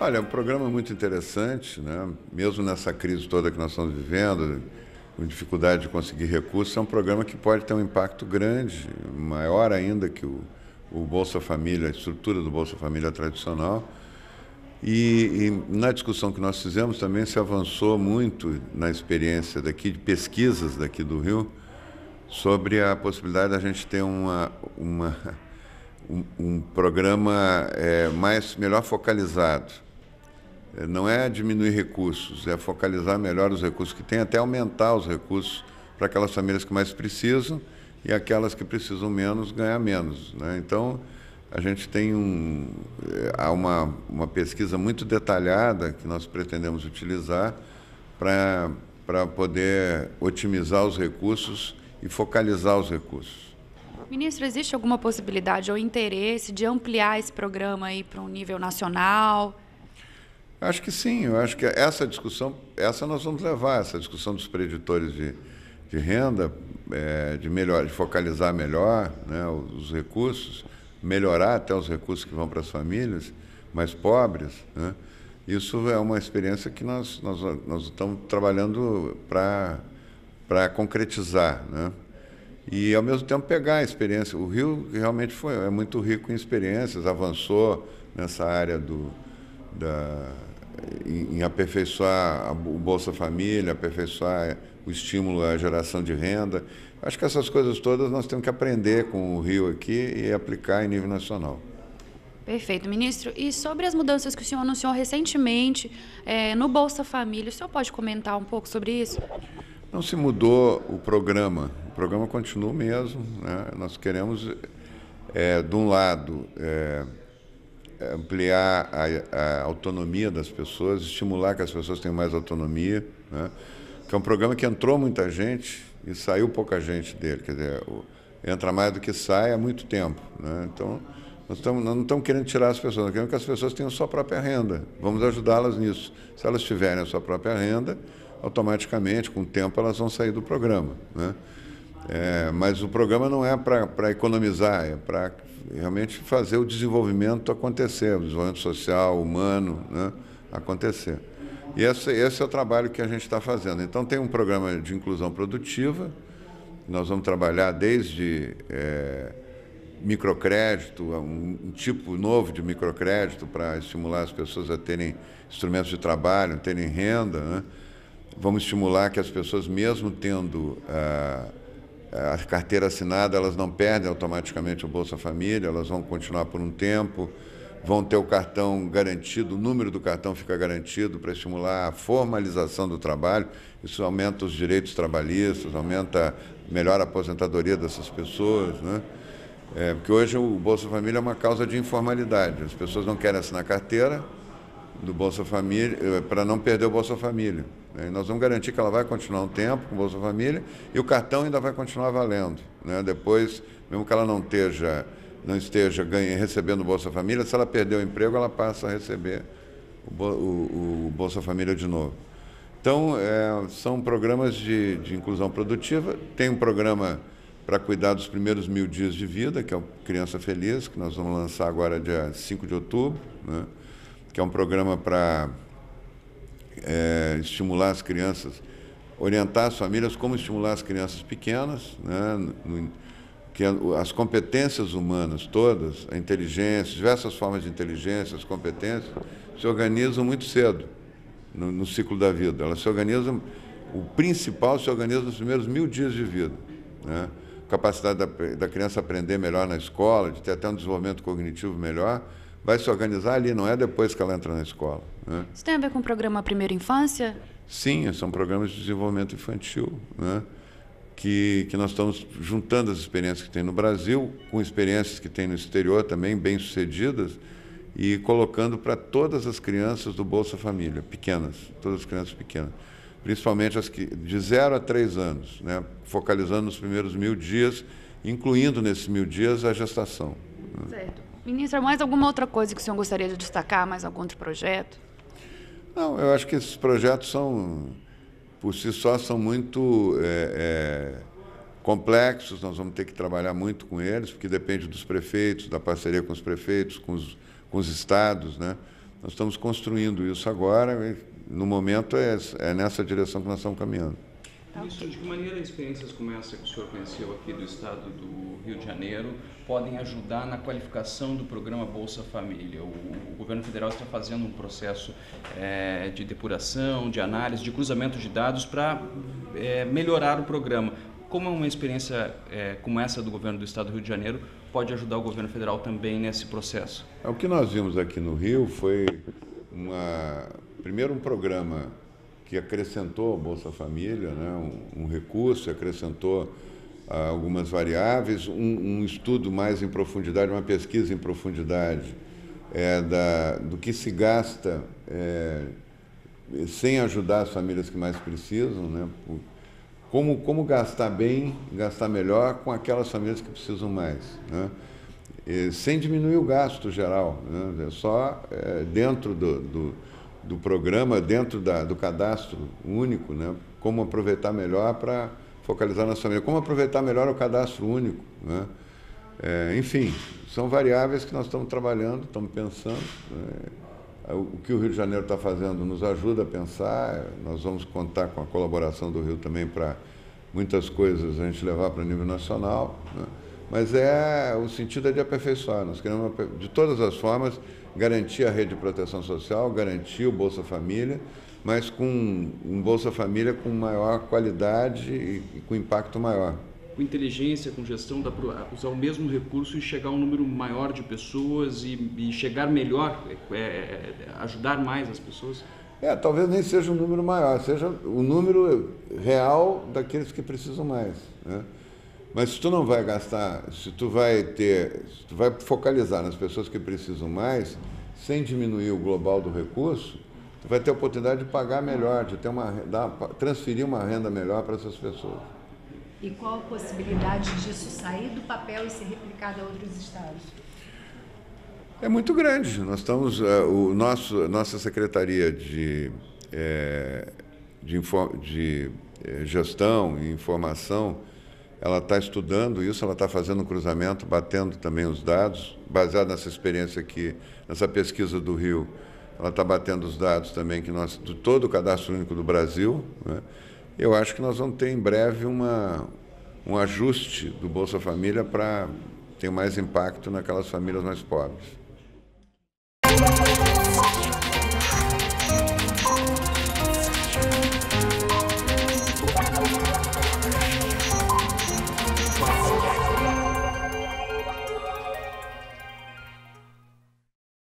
Olha, é um programa muito interessante, né? mesmo nessa crise toda que nós estamos vivendo, com dificuldade de conseguir recursos, é um programa que pode ter um impacto grande, maior ainda que o, o Bolsa Família, a estrutura do Bolsa Família tradicional. E, e, na discussão que nós fizemos também se avançou muito na experiência daqui, de pesquisas daqui do Rio, sobre a possibilidade da gente ter uma, uma, um, um programa é, mais, melhor focalizado. É, não é diminuir recursos, é focalizar melhor os recursos que tem, até aumentar os recursos para aquelas famílias que mais precisam e aquelas que precisam menos ganhar menos. Né? Então, a gente tem um, eh, há uma, uma pesquisa muito detalhada que nós pretendemos utilizar para poder otimizar os recursos e focalizar os recursos. Ministro, existe alguma possibilidade ou interesse de ampliar esse programa aí para um nível nacional? Acho que sim, eu acho que essa discussão, essa nós vamos levar, essa discussão dos preditores de, de renda, é, de melhor, de focalizar melhor né, os recursos, melhorar até os recursos que vão para as famílias mais pobres, né? isso é uma experiência que nós, nós, nós estamos trabalhando para concretizar. Né? E, ao mesmo tempo, pegar a experiência. O Rio realmente foi, é muito rico em experiências, avançou nessa área do, da, em, aperfeiçoar o Bolsa Família, aperfeiçoar é, o estímulo à geração de renda. Acho que essas coisas todas nós temos que aprender com o Rio aqui e aplicar em nível nacional. Perfeito, ministro. E sobre as mudanças que o senhor anunciou recentemente é, no Bolsa Família, o senhor pode comentar um pouco sobre isso? Não se mudou o programa. O programa continua o mesmo. Né? Nós queremos, é, de um lado, é, ampliar a, a, autonomia das pessoas, estimular que as pessoas tenham mais autonomia, né? que é um programa que entrou muita gente e saiu pouca gente dele, quer dizer, entra mais do que sai há muito tempo. Né? Então, nós, nós não estamos querendo tirar as pessoas, nós queremos que as pessoas tenham sua própria renda. Vamos ajudá-las nisso. Se elas tiverem a sua própria renda, automaticamente, com o tempo, elas vão sair do programa. Né? É, mas o programa não é para economizar, é para realmente fazer o desenvolvimento acontecer, o desenvolvimento social, humano, né, acontecer. E esse, esse é o trabalho que a gente está fazendo. Então, tem um programa de inclusão produtiva, nós vamos trabalhar desde é, microcrédito, um, um tipo novo de microcrédito para estimular as pessoas a terem instrumentos de trabalho, terem renda. Né? Vamos estimular que as pessoas, mesmo tendo. Ah, as carteiras assinadas, elas não perdem automaticamente o Bolsa Família, elas vão continuar por um tempo, vão ter o cartão garantido, o número do cartão fica garantido para estimular a formalização do trabalho. Isso aumenta os direitos trabalhistas, aumenta, melhor a aposentadoria dessas pessoas, né? É, porque hoje o Bolsa Família é uma causa de informalidade. As pessoas não querem assinar carteira, do Bolsa Família, eh, para não perder o Bolsa Família. Né? Nós vamos garantir que ela vai continuar um tempo com o Bolsa Família e o cartão ainda vai continuar valendo. Né? Depois, mesmo que ela não esteja, não esteja ganha, recebendo o Bolsa Família, se ela perder o emprego, ela passa a receber o, o, o Bolsa Família de novo. Então, é, são programas de, de inclusão produtiva. Tem um programa para cuidar dos primeiros mil dias de vida, que é o Criança Feliz, que nós vamos lançar agora dia 5 de outubro. Né? que é um programa para é, estimular as crianças, orientar as famílias como estimular as crianças pequenas, né, no, que as competências humanas todas, a inteligência, diversas formas de inteligência, as competências, se organizam muito cedo no, no ciclo da vida. Elas se organizam, o principal se organiza nos primeiros mil dias de vida. Né? Capacidade da, da criança aprender melhor na escola, de ter até um desenvolvimento cognitivo melhor, vai se organizar ali, não é depois que ela entra na escola. Né? Isso tem a ver com o programa Primeira Infância? Sim, são programas de desenvolvimento infantil, né? que, que nós estamos juntando as experiências que tem no Brasil com experiências que tem no exterior também, bem-sucedidas, e colocando para todas as crianças do Bolsa Família, pequenas, todas as crianças pequenas, principalmente as que de 0 a 3 anos, né? focalizando nos primeiros mil dias, incluindo nesses mil dias a gestação. Certo. Ministra, mais alguma outra coisa que o senhor gostaria de destacar? Mais algum outro projeto? Não, eu acho que esses projetos são, por si só, são muito é, é, complexos. Nós vamos ter que trabalhar muito com eles, porque depende dos prefeitos, da parceria com os prefeitos, com os, com os estados. Né? Nós estamos construindo isso agora. No momento, é, é nessa direção que nós estamos caminhando. Isso, de que maneira experiências como essa que o senhor conheceu aqui do estado do Rio de Janeiro podem ajudar na qualificação do programa Bolsa Família? O, o governo federal está fazendo um processo é, de depuração, de análise, de cruzamento de dados para é, melhorar o programa. Como uma experiência é, como essa do governo do estado do Rio de Janeiro pode ajudar o governo federal também nesse processo? É, o que nós vimos aqui no Rio foi, uma, primeiro, um programa que acrescentou ao Bolsa Família né, um, um recurso, acrescentou uh, algumas variáveis, um, um, estudo mais em profundidade, uma pesquisa em profundidade é, da, do que se gasta é, sem ajudar as famílias que mais precisam, né, como, como gastar bem, gastar melhor com aquelas famílias que precisam mais. Né, sem diminuir o gasto geral, né, é só é, dentro do, do do programa dentro da, do cadastro único, né? como aproveitar melhor para focalizar na família, como aproveitar melhor o cadastro único. Né? É, enfim, são variáveis que nós estamos trabalhando, estamos pensando. Né? O que o Rio de Janeiro está fazendo nos ajuda a pensar, nós vamos contar com a colaboração do Rio também para muitas coisas a gente levar para o nível nacional. Né? Mas é o sentido é de aperfeiçoar. Nós queremos, de todas as formas, garantir a rede de proteção social, garantir o Bolsa Família, mas com um Bolsa Família com maior qualidade e com impacto maior com inteligência, com gestão, dá para usar o mesmo recurso e chegar a um número maior de pessoas e, e chegar melhor, é, é, é, ajudar mais as pessoas? É, talvez nem seja um número maior, seja o número real daqueles que precisam mais. Né? Mas se tu não vai gastar, se tu vai ter, se tu vai focalizar nas pessoas que precisam mais, sem diminuir o global do recurso, tu vai ter a oportunidade de pagar melhor, de ter uma, dar, transferir uma renda melhor para essas pessoas. E qual a possibilidade disso sair do papel e ser replicado a outros estados? É muito grande. Nós estamos, eh, o nosso, nossa secretaria de, é, de, de, eh, gestão e informação ela está estudando isso, ela está fazendo um cruzamento, batendo também os dados, baseado nessa experiência aqui, nessa pesquisa do Rio. Ela está batendo os dados também que nós, de todo o cadastro único do Brasil. Né? Eu acho que nós vamos ter em breve uma, um ajuste do Bolsa Família para ter mais impacto naquelas famílias mais pobres.